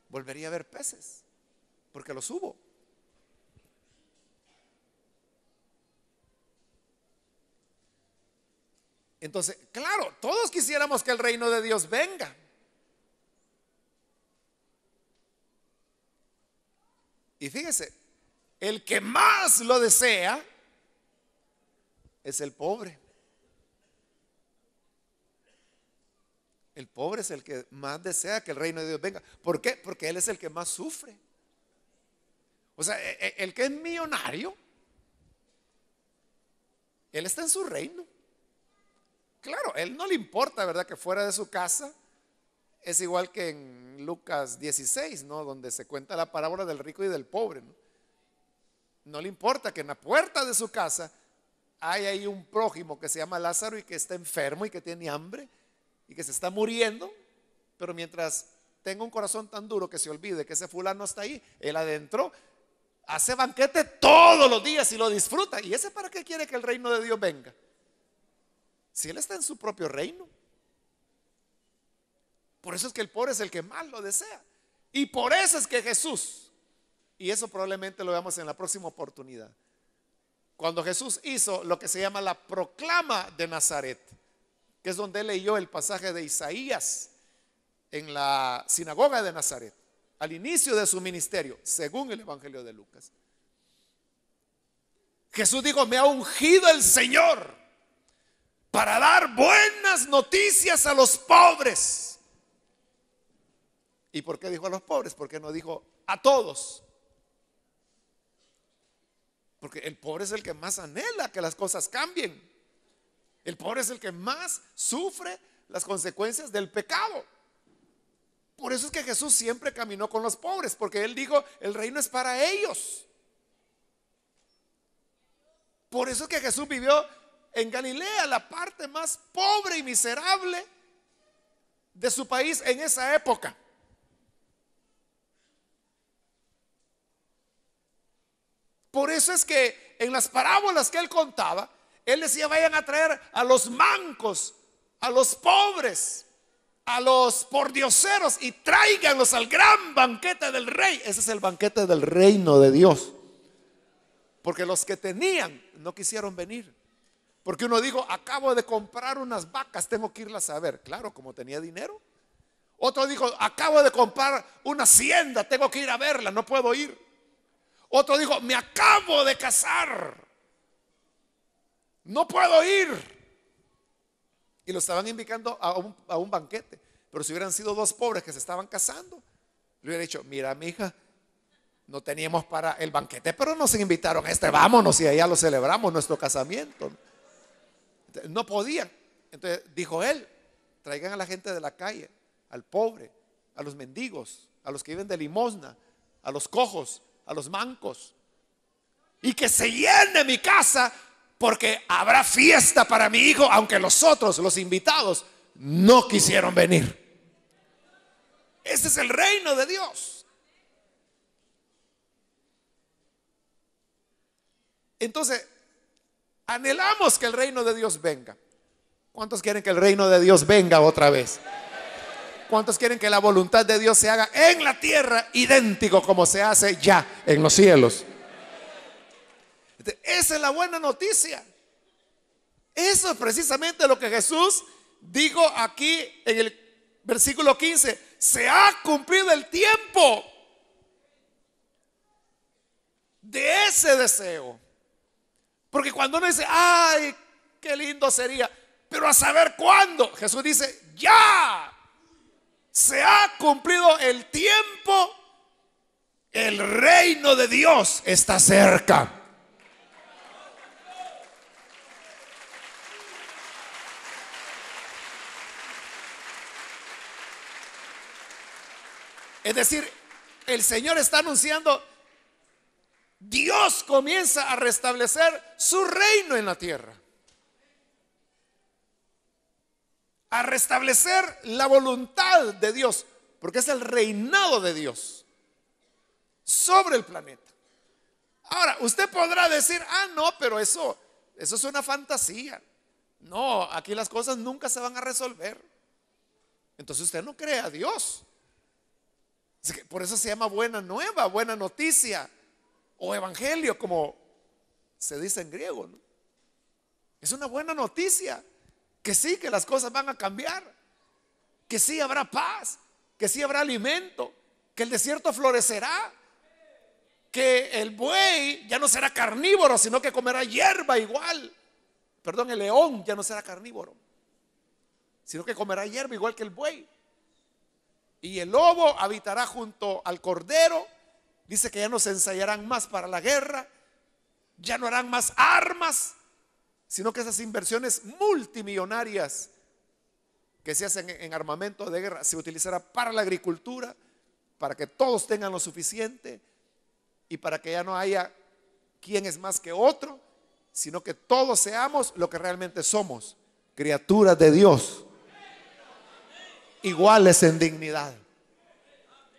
Volvería a haber peces, porque los hubo. Entonces, claro, todos quisiéramos que el reino de Dios venga. Y fíjese, el que más lo desea es el pobre. El pobre es el que más desea que el reino de Dios venga. ¿Por qué? Porque él es el que más sufre. O sea, e, e, el que es millonario, él está en su reino. Claro, él no le importa, ¿verdad? Que fuera de su casa es igual que en Lucas 16, ¿no? Donde se cuenta la parábola del rico y del pobre, ¿no? No le importa que en la puerta de su casa hay ahí un prójimo que se llama Lázaro y que está enfermo y que tiene hambre y que se está muriendo, pero mientras tenga un corazón tan duro que se olvide que ese fulano está ahí, él adentro hace banquete todos los días y lo disfruta. ¿Y ese para qué quiere que el reino de Dios venga? Si él está en su propio reino. Por eso es que el pobre es el que más lo desea. Y por eso es que Jesús, y eso probablemente lo veamos en la próxima oportunidad, cuando Jesús hizo lo que se llama la proclama de Nazaret, que es donde leyó el pasaje de Isaías en la sinagoga de Nazaret, al inicio de su ministerio, según el Evangelio de Lucas. Jesús dijo, me ha ungido el Señor para dar buenas noticias a los pobres. ¿Y por qué dijo a los pobres? Porque no dijo a todos. Porque el pobre es el que más anhela que las cosas cambien. El pobre es el que más sufre las consecuencias del pecado. Por eso es que Jesús siempre caminó con los pobres, porque Él dijo, el reino es para ellos. Por eso es que Jesús vivió en Galilea, la parte más pobre y miserable de su país en esa época. Por eso es que en las parábolas que él contaba, él decía, vayan a traer a los mancos, a los pobres, a los pordioseros y tráiganlos al gran banquete del rey. Ese es el banquete del reino de Dios. Porque los que tenían no quisieron venir. Porque uno dijo, acabo de comprar unas vacas, tengo que irlas a ver. Claro, como tenía dinero. Otro dijo, acabo de comprar una hacienda, tengo que ir a verla, no puedo ir. Otro dijo, me acabo de casar. No puedo ir. Y lo estaban invitando a un, banquete. Pero si hubieran sido dos pobres que se estaban casando, le hubiera dicho, mira, mi hija, no teníamos para el banquete, pero nos invitaron a este, vámonos y allá lo celebramos, nuestro casamiento. No podía Entonces dijo él, traigan a la gente de la calle, al pobre, a los mendigos, a los que viven de limosna, a los cojos, a los mancos. Y que se llene mi casa porque habrá fiesta para mi hijo, aunque los otros, los invitados, no quisieron venir. Ese es el reino de Dios. Entonces, anhelamos que el reino de Dios venga. ¿Cuántos quieren que el reino de Dios venga otra vez? ¿Cuántos quieren que la voluntad de Dios se haga en la tierra idéntico como se hace ya en los cielos? Esa es la buena noticia. Eso es precisamente lo que Jesús dijo aquí en el versículo 15. Se ha cumplido el tiempo de ese deseo. Porque cuando uno dice, ay, qué lindo sería, pero a saber cuándo, Jesús dice, ya se ha cumplido el tiempo, el reino de Dios está cerca. Es decir, el Señor está anunciando, Dios comienza a restablecer su reino en la tierra. a restablecer la voluntad de Dios, porque es el reinado de Dios sobre el planeta. Ahora, usted podrá decir, ah, no, pero eso, eso es una fantasía. No, aquí las cosas nunca se van a resolver. Entonces usted no cree a Dios. Por eso se llama buena nueva, buena noticia o evangelio, como se dice en griego. Es una buena noticia que sí, que las cosas van a cambiar, que sí habrá paz, que sí habrá alimento, que el desierto florecerá, que el buey ya no será carnívoro, sino que comerá hierba igual. Perdón, el león ya no será carnívoro, sino que comerá hierba igual que el buey. Y el lobo habitará junto al cordero. Dice que ya no se ensayarán más para la guerra, ya no harán más armas sino que esas inversiones multimillonarias que se hacen en armamento de guerra se utilizará para la agricultura, para que todos tengan lo suficiente y para que ya no haya quién es más que otro, sino que todos seamos lo que realmente somos, criaturas de Dios, iguales en dignidad.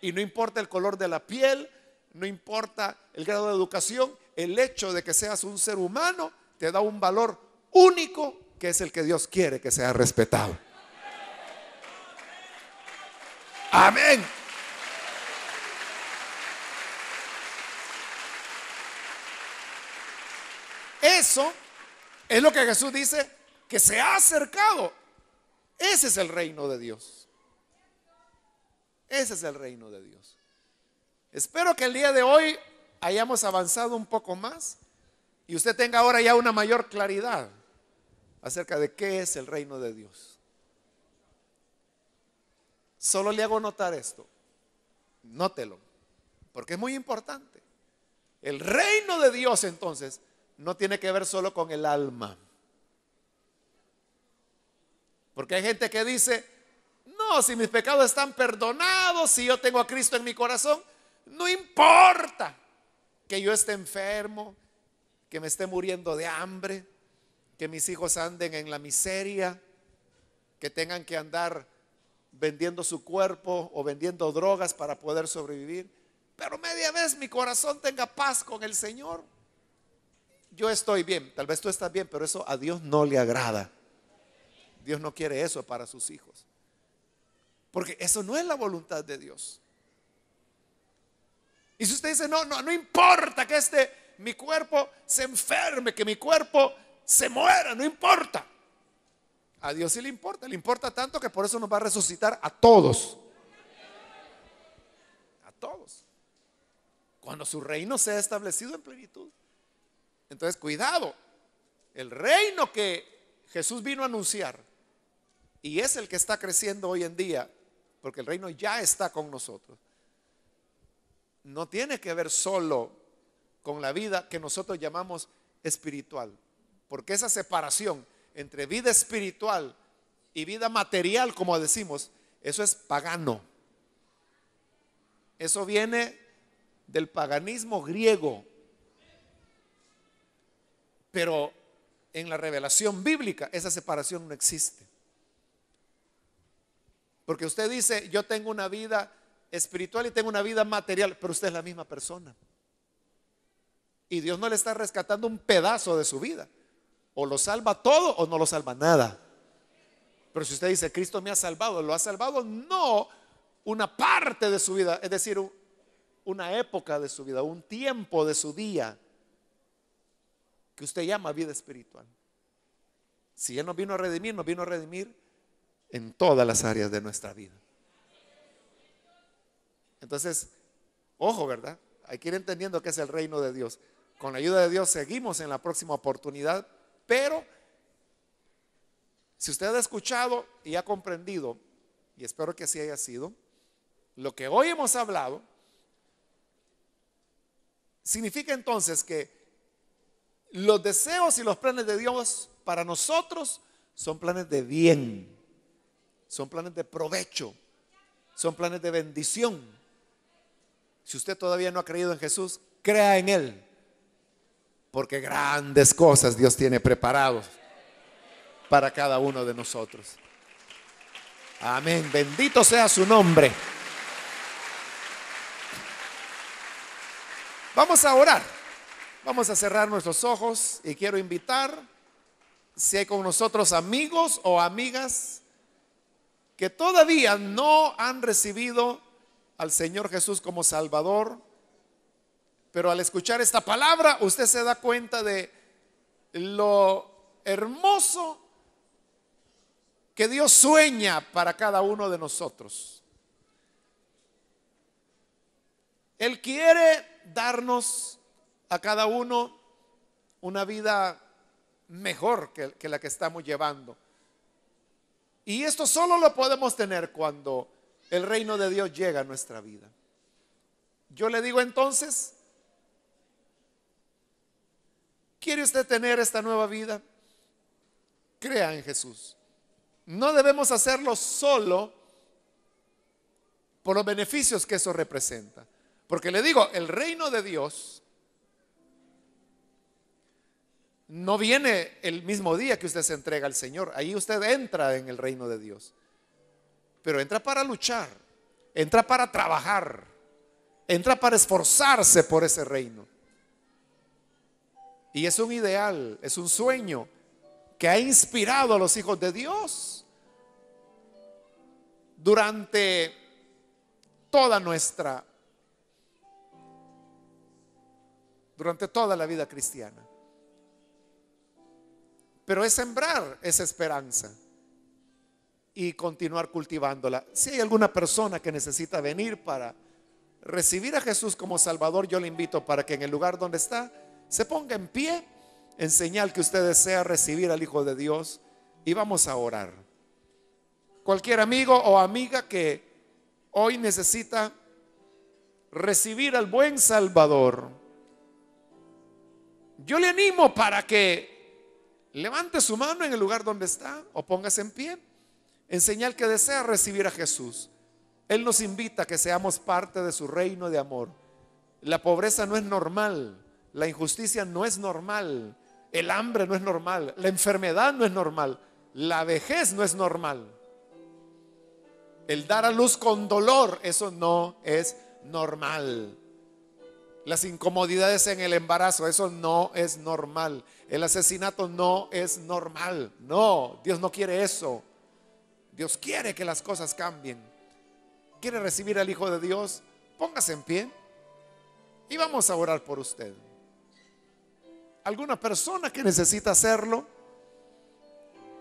Y no importa el color de la piel, no importa el grado de educación, el hecho de que seas un ser humano te da un valor único que es el que Dios quiere que sea respetado. Amén. Eso es lo que Jesús dice que se ha acercado. Ese es el reino de Dios. Ese es el reino de Dios. Espero que el día de hoy hayamos avanzado un poco más y usted tenga ahora ya una mayor claridad acerca de qué es el reino de Dios. Solo le hago notar esto. Nótelo, porque es muy importante. El reino de Dios entonces no tiene que ver solo con el alma. Porque hay gente que dice, no, si mis pecados están perdonados, si yo tengo a Cristo en mi corazón, no importa que yo esté enfermo, que me esté muriendo de hambre, que mis hijos anden en la miseria, que tengan que andar vendiendo su cuerpo o vendiendo drogas para poder sobrevivir. Pero media vez mi corazón tenga paz con el Señor. Yo estoy bien, tal vez tú estás bien, pero eso a Dios no le agrada. Dios no quiere eso para sus hijos. Porque eso no es la voluntad de Dios. Y si usted dice, no, no, no importa que este mi cuerpo se enferme, que mi cuerpo se muera, no importa. A Dios sí le importa, le importa tanto que por eso nos va a resucitar a todos. A todos. Cuando su reino sea establecido en plenitud. Entonces, cuidado. El reino que Jesús vino a anunciar y es el que está creciendo hoy en día, porque el reino ya está con nosotros. No tiene que ver solo con la vida que nosotros llamamos espiritual. Porque esa separación entre vida espiritual y vida material, como decimos, eso es pagano. Eso viene del paganismo griego. Pero en la revelación bíblica esa separación no existe. Porque usted dice, yo tengo una vida espiritual y tengo una vida material, pero usted es la misma persona. Y Dios no le está rescatando un pedazo de su vida. O lo salva todo o no lo salva nada. Pero si usted dice, Cristo me ha salvado, lo ha salvado no una parte de su vida, es decir, una época de su vida, un tiempo de su día, que usted llama vida espiritual. Si Él nos vino a redimir, nos vino a redimir en todas las áreas de nuestra vida. Entonces, ojo, ¿verdad? Hay que ir entendiendo que es el reino de Dios con la ayuda de Dios seguimos en la próxima oportunidad, pero si usted ha escuchado y ha comprendido, y espero que así haya sido, lo que hoy hemos hablado, significa entonces que los deseos y los planes de Dios para nosotros son planes de bien, son planes de provecho, son planes de bendición. Si usted todavía no ha creído en Jesús, crea en Él porque grandes cosas Dios tiene preparados para cada uno de nosotros. Amén, bendito sea su nombre. Vamos a orar, vamos a cerrar nuestros ojos y quiero invitar, si hay con nosotros amigos o amigas que todavía no han recibido al Señor Jesús como Salvador, pero al escuchar esta palabra, usted se da cuenta de lo hermoso que Dios sueña para cada uno de nosotros. Él quiere darnos a cada uno una vida mejor que, la que estamos llevando. Y esto solo lo podemos tener cuando el reino de Dios llega a nuestra vida. Yo le digo entonces, ¿Quiere usted tener esta nueva vida? Crea en Jesús. No debemos hacerlo solo por los beneficios que eso representa. Porque le digo, el reino de Dios no viene el mismo día que usted se entrega al Señor. Ahí usted entra en el reino de Dios. Pero entra para luchar, entra para trabajar, entra para esforzarse por ese reino. Y es un ideal, es un sueño que ha inspirado a los hijos de Dios durante toda nuestra, durante toda la vida cristiana. Pero es sembrar esa esperanza y continuar cultivándola. Si hay alguna persona que necesita venir para recibir a Jesús como Salvador, yo le invito para que en el lugar donde está, se ponga en pie en señal que usted desea recibir al Hijo de Dios y vamos a orar. Cualquier amigo o amiga que hoy necesita recibir al buen Salvador, yo le animo para que levante su mano en el lugar donde está o póngase en pie en señal que desea recibir a Jesús. Él nos invita a que seamos parte de su reino de amor. La pobreza no es normal. La injusticia no es normal, el hambre no es normal, la enfermedad no es normal, la vejez no es normal. El dar a luz con dolor, eso no es normal. Las incomodidades en el embarazo, eso no es normal. El asesinato no es normal. No, Dios no quiere eso. Dios quiere que las cosas cambien. ¿Quiere recibir al Hijo de Dios? Póngase en pie y vamos a orar por usted alguna persona que necesita hacerlo,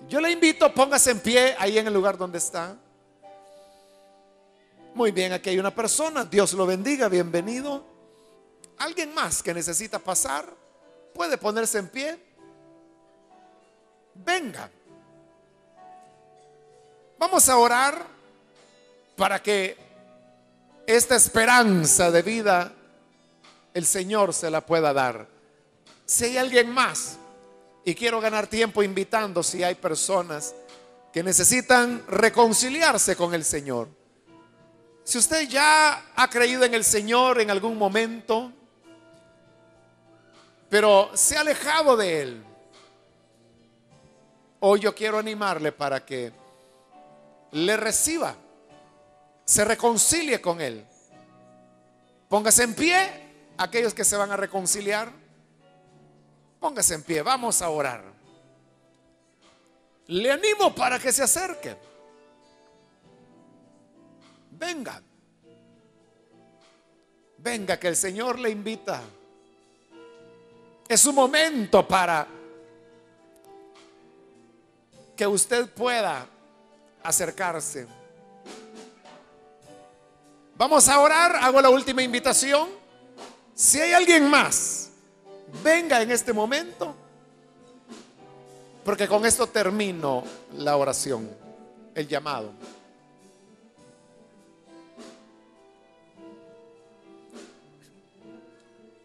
yo le invito, póngase en pie ahí en el lugar donde está. Muy bien, aquí hay una persona, Dios lo bendiga, bienvenido. Alguien más que necesita pasar, puede ponerse en pie. Venga. Vamos a orar para que esta esperanza de vida el Señor se la pueda dar. Si hay alguien más, y quiero ganar tiempo invitando si hay personas que necesitan reconciliarse con el Señor. Si usted ya ha creído en el Señor en algún momento, pero se ha alejado de Él, hoy yo quiero animarle para que le reciba, se reconcilie con Él. Póngase en pie aquellos que se van a reconciliar. Póngase en pie, vamos a orar. Le animo para que se acerque. Venga. Venga que el Señor le invita. Es un momento para que usted pueda acercarse. Vamos a orar, hago la última invitación. Si hay alguien más venga en este momento, porque con esto termino la oración, el llamado.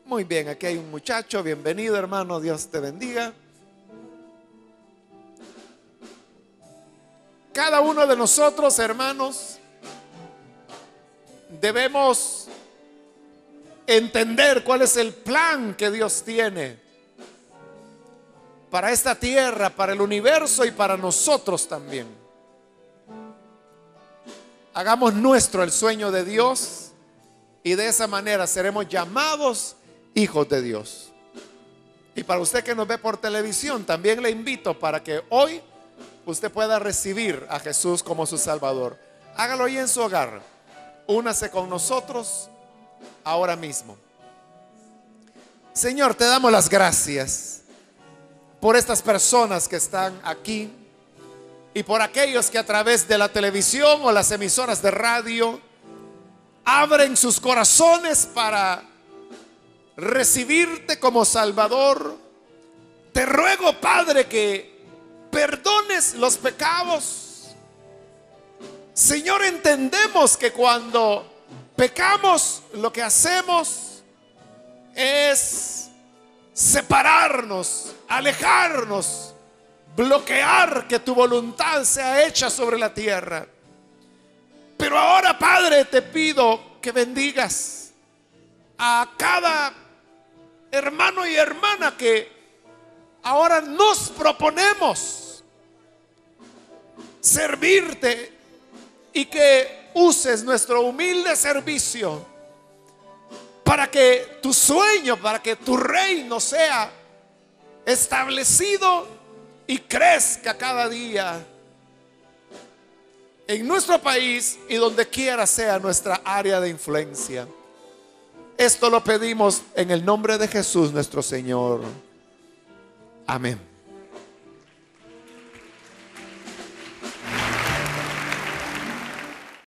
Muy bien, aquí hay un muchacho, bienvenido hermano, Dios te bendiga. Cada uno de nosotros, hermanos, debemos entender cuál es el plan que Dios tiene para esta tierra, para el universo y para nosotros también. Hagamos nuestro el sueño de Dios y de esa manera seremos llamados hijos de Dios. Y para usted que nos ve por televisión, también le invito para que hoy usted pueda recibir a Jesús como su Salvador. Hágalo hoy en su hogar. Únase con nosotros ahora mismo. Señor, te damos las gracias por estas personas que están aquí y por aquellos que a través de la televisión o las emisoras de radio abren sus corazones para recibirte como Salvador. Te ruego, Padre, que perdones los pecados. Señor, entendemos que cuando pecamos, lo que hacemos es separarnos, alejarnos, bloquear que tu voluntad sea hecha sobre la tierra. Pero ahora, Padre, te pido que bendigas a cada hermano y hermana que ahora nos proponemos servirte y que uses nuestro humilde servicio para que tu sueño, para que tu reino sea establecido y crezca cada día en nuestro país y donde quiera sea nuestra área de influencia. Esto lo pedimos en el nombre de Jesús nuestro Señor. Amén.